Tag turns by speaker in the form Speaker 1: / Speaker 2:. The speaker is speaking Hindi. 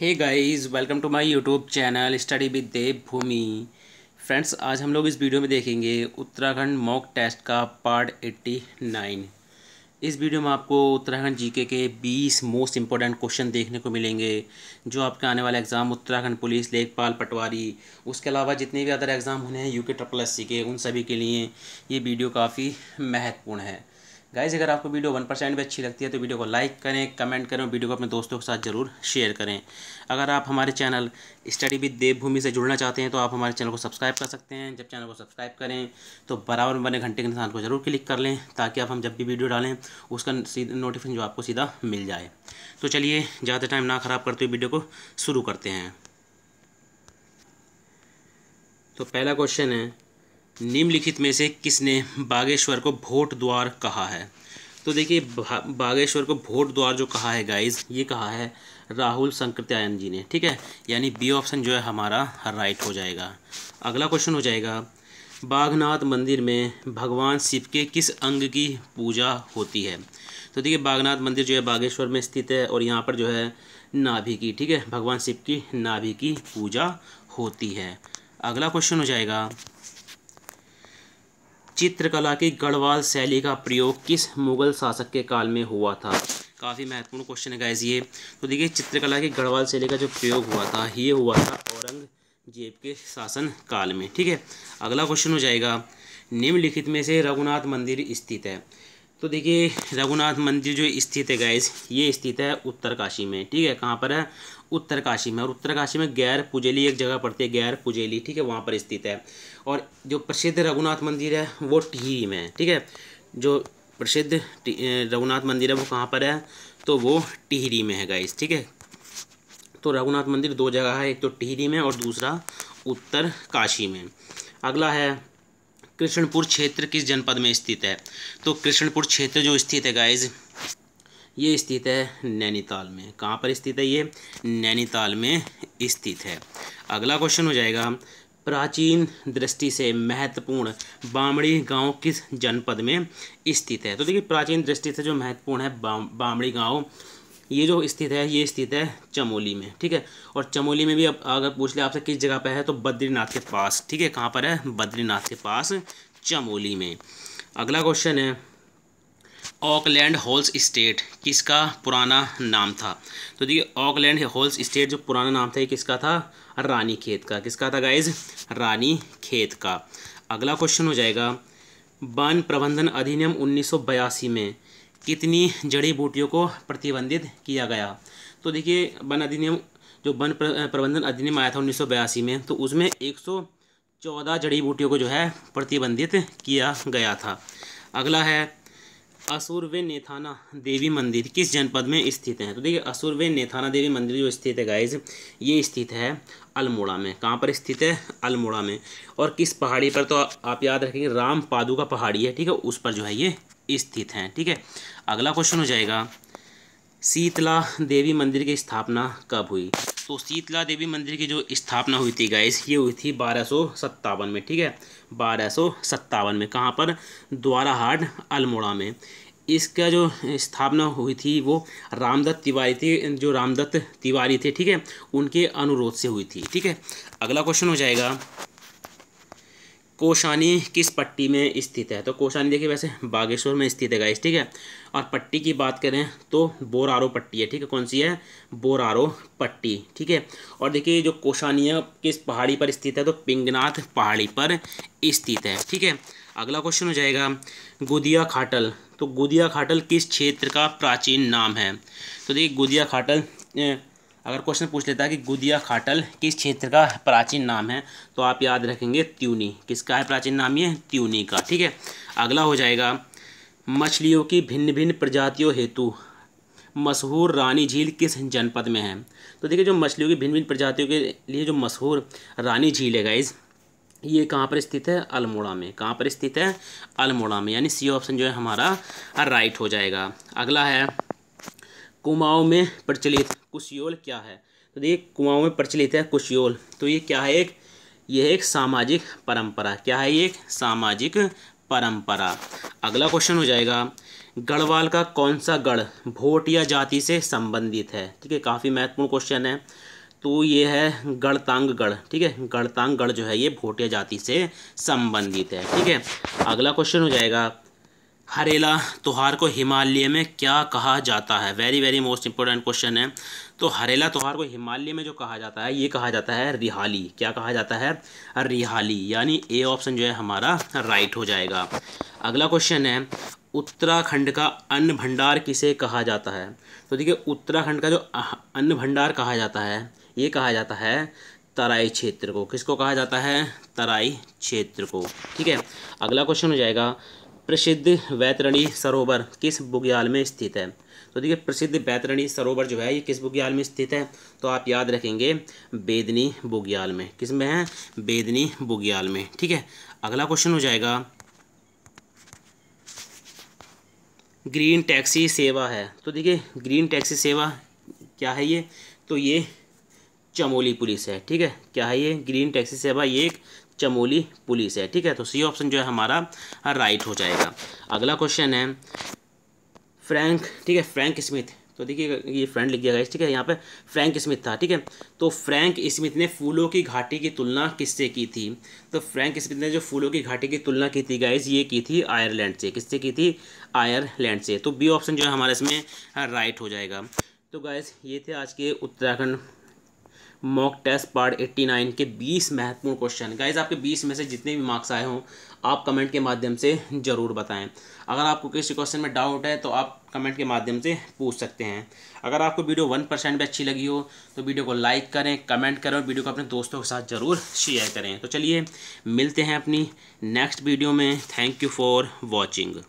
Speaker 1: hey guys welcome to my YouTube channel study with Dev Bhoomi friends आज हम लोग इस वीडियो में देखेंगे उत्तराखंड मॉक टेस्ट का पार्ट एट्टी नाइन इस वीडियो में आपको उत्तराखंड जीके के बीस मोस्ट इंपॉर्टेंट क्वेश्चन देखने को मिलेंगे जो आपके आने वाला एग्ज़ाम उत्तराखंड पुलिस लेखपाल पटवारी उसके अलावा जितने भी अदर एग्ज़ाम होने हैं यू के ट्रिपल एस सी के उन सभी के लिए ये वीडियो काफ़ी महत्वपूर्ण है गाइज अगर आपको वीडियो वन परसेंट भी अच्छी लगती है तो वीडियो को लाइक करें कमेंट करें वीडियो को अपने दोस्तों के साथ जरूर शेयर करें अगर आप हमारे चैनल स्टडी विद देवभूमि से जुड़ना चाहते हैं तो आप हमारे चैनल को सब्सक्राइब कर सकते हैं जब चैनल को सब्सक्राइब करें तो बराबर बने घंटे के निशान को जरूर क्लिक कर लें ताकि आप हम जब भी वीडियो डालें उसका नोटिफिकेशन जो आपको सीधा मिल जाए तो चलिए ज़्यादा टाइम ना ख़राब करते हुए वीडियो को शुरू करते हैं तो पहला क्वेश्चन है निम्नलिखित में से किसने बागेश्वर को भोट द्वार कहा है तो देखिए बागेश्वर को भोट द्वार जो कहा है गाइज ये कहा है राहुल संकृत्यायन जी ने ठीक है यानी बी ऑप्शन जो है हमारा राइट हो जाएगा अगला क्वेश्चन हो जाएगा बागनाथ मंदिर में भगवान शिव के किस अंग की पूजा होती है तो देखिए बागनाथ मंदिर जो है बागेश्वर में स्थित है और यहाँ पर जो है नाभि की ठीक है भगवान शिव की नाभि की पूजा होती है अगला क्वेश्चन हो जाएगा चित्रकला की गढ़वाल शैली का प्रयोग किस मुगल शासक के काल में हुआ था काफ़ी महत्वपूर्ण क्वेश्चन है गाइज ये तो देखिए चित्रकला की गढ़वाल शैली का जो प्रयोग हुआ था ये हुआ था औरंगजेब के शासन काल में ठीक है अगला क्वेश्चन हो जाएगा निम्नलिखित में से रघुनाथ मंदिर स्थित है तो देखिए रघुनाथ मंदिर जो स्थित है गैस ये स्थित है उत्तरकाशी में ठीक है कहाँ पर है उत्तरकाशी में और उत्तरकाशी में गैर पुजेली एक जगह पड़ती है गैर पुजेली ठीक है वहाँ पर स्थित है और जो प्रसिद्ध रघुनाथ मंदिर है वो टिहरी में है ठीक है जो प्रसिद्ध रघुनाथ मंदिर है वो कहाँ पर है तो वो टिहरी में है गाइस ठीक है तो रघुनाथ मंदिर दो जगह है एक तो टिहरी में और दूसरा उत्तर में अगला है कृष्णपुर क्षेत्र किस जनपद में स्थित है तो कृष्णपुर क्षेत्र जो स्थित है गाइज ये स्थित है नैनीताल में कहाँ पर स्थित है ये नैनीताल में स्थित है अगला क्वेश्चन हो जाएगा प्राचीन दृष्टि से महत्वपूर्ण बामड़ी गांव किस जनपद में स्थित है तो देखिए प्राचीन दृष्टि से जो महत्वपूर्ण है बामड़ी गांव ये जो स्थित है ये स्थित है चमोली में ठीक है और चमोली में भी अब अगर पूछ ले आपसे किस जगह पर है तो बद्रीनाथ के पास ठीक है कहाँ पर है बद्रीनाथ के पास चमोली में अगला क्वेश्चन है ऑकलैंड हॉल्स स्टेट किसका पुराना नाम था तो देखिए ऑकलैंड हॉल्स स्टेट जो पुराना नाम था ये किसका था रानी खेत का किसका था गाइज रानी खेत का अगला क्वेश्चन हो जाएगा वन प्रबंधन अधिनियम 1982 में कितनी जड़ी बूटियों को प्रतिबंधित किया गया तो देखिए वन अधिनियम जो वन प्रबंधन अधिनियम आया था उन्नीस में तो उसमें एक चौदह जड़ी बूटियों को जो है प्रतिबंधित किया गया था अगला है असुर व नेथाना देवी मंदिर किस जनपद में स्थित है तो देखिए असुर व नेथाना देवी मंदिर जो स्थित है गाइज ये स्थित है अल्मोड़ा में कहाँ पर स्थित है अल्मोड़ा में और किस पहाड़ी पर तो आप याद रखेंगे राम पादुका पहाड़ी है ठीक है उस पर जो है ये स्थित हैं ठीक है अगला क्वेश्चन हो जाएगा शीतला देवी मंदिर की स्थापना कब हुई तो शीतला देवी मंदिर की जो स्थापना हुई थी गाइस ये हुई थी बारह में ठीक है बारह में कहाँ पर द्वाराहाट अल्मोड़ा में इसका जो स्थापना हुई थी वो रामदत्त तिवारी थे जो रामदत्त तिवारी थे ठीक है उनके अनुरोध से हुई थी ठीक है अगला क्वेश्चन हो जाएगा कोशानी किस पट्टी में स्थित है तो कोशानी देखिए वैसे बागेश्वर में स्थित है गाइस ठीक है और पट्टी की बात करें तो बोरारो पट्टी है ठीक है कौन सी है बोरारो पट्टी ठीक है और देखिए जो कोशानी है किस पहाड़ी पर स्थित है तो पिंगनाथ पहाड़ी पर स्थित है ठीक है अगला क्वेश्चन हो जाएगा गुदिया खाटल तो गुदिया खाटल किस क्षेत्र का प्राचीन नाम है तो देखिए गुदिया खाटल अगर क्वेश्चन पूछ लेता है कि गुदिया खाटल किस क्षेत्र का प्राचीन नाम है तो आप याद रखेंगे त्यूनी किसका है प्राचीन नाम ये त्यूनी का ठीक है अगला हो जाएगा मछलियों की भिन्न भिन्न प्रजातियों हेतु मशहूर रानी झील किस जनपद में है तो देखिए जो मछलियों की भिन्न भिन्न प्रजातियों के लिए जो मशहूर रानी झील है गाइज़ ये कहाँ पर स्थित है अल्मोड़ा में कहाँ पर स्थित है अल्मोड़ा में यानी सी ऑप्शन जो है हमारा राइट हो जाएगा अगला है कुमाऊं में प्रचलित कुशियोल क्या है तो देखिए कुमाऊं में प्रचलित है कुशियोल तो ये क्या है एक यह एक सामाजिक परंपरा क्या है ये एक सामाजिक परंपरा अगला क्वेश्चन हो जाएगा गढ़वाल का कौन सा गढ़ भोट या जाति से संबंधित है ठीक है काफ़ी महत्वपूर्ण क्वेश्चन है तो ये है गढ़तांग गढ़ ठीक है गढ़तांग गढ़ जो है ये भोटिया जाति से संबंधित है ठीक है अगला क्वेश्चन हो जाएगा हरेला त्यौहार को हिमालय में क्या कहा जाता है very very most important question है तो हरेला त्यौहार को हिमालय में जो कहा जाता है ये कहा जाता है रिहाली क्या कहा जाता है रिहाली यानी ए ऑप्शन जो है हमारा राइट हो जाएगा अगला क्वेश्चन है उत्तराखंड का अन्न भंडार किसे कहा जाता है तो देखिए उत्तराखंड का जो अन्न भंडार कहा जाता है ये कहा जाता है तराई क्षेत्र को किसको कहा जाता है तराई क्षेत्र को ठीक है अगला क्वेश्चन हो जाएगा प्रसिद्ध वैतरणी सरोवर किस बुग्याल में स्थित है तो देखिए प्रसिद्ध वैतरणी सरोवर जो है ये किस बुग्याल में स्थित है तो आप याद रखेंगे बेदनी बुग्याल में किस में है बेदनी बुग्याल में ठीक है अगला क्वेश्चन हो जाएगा ग्रीन टैक्सी सेवा है तो देखिए ग्रीन टैक्सी सेवा क्या है ये तो ये चमोली पुलिस है ठीक है क्या है ये ग्रीन टैक्सी सेवा ये एक चमोली पुलिस है ठीक है तो सी ऑप्शन जो है हमारा राइट हाँ, हो जाएगा अगला क्वेश्चन है फ्रैंक ठीक है फ्रैंक स्मिथ तो देखिए ये फ्रेंड लिख दिया गया ठीक है यहाँ पे फ्रैंक स्मिथ था ठीक है तो फ्रैंक स्मिथ ने फूलों की घाटी की तुलना किससे की थी तो फ्रैंक स्मिथ ने जो फूलों की घाटी की तुलना की थी गाइज ये की थी आयरलैंड से किससे की थी आयरलैंड से तो बी ऑप्शन जो है हमारे इसमें राइट हाँ, हो जाएगा तो गाइज ये थे आज के उत्तराखंड मॉक टेस्ट पार्ट 89 के 20 महत्वपूर्ण क्वेश्चन गाइज आपके 20 में से जितने भी मार्क्स आए हों आप कमेंट के माध्यम से ज़रूर बताएं अगर आपको किसी क्वेश्चन में डाउट है तो आप कमेंट के माध्यम से पूछ सकते हैं अगर आपको वीडियो वन परसेंट भी अच्छी लगी हो तो वीडियो को लाइक करें कमेंट करें और वीडियो को अपने दोस्तों के साथ ज़रूर शेयर करें तो चलिए मिलते हैं अपनी नेक्स्ट वीडियो में थैंक यू फॉर वॉचिंग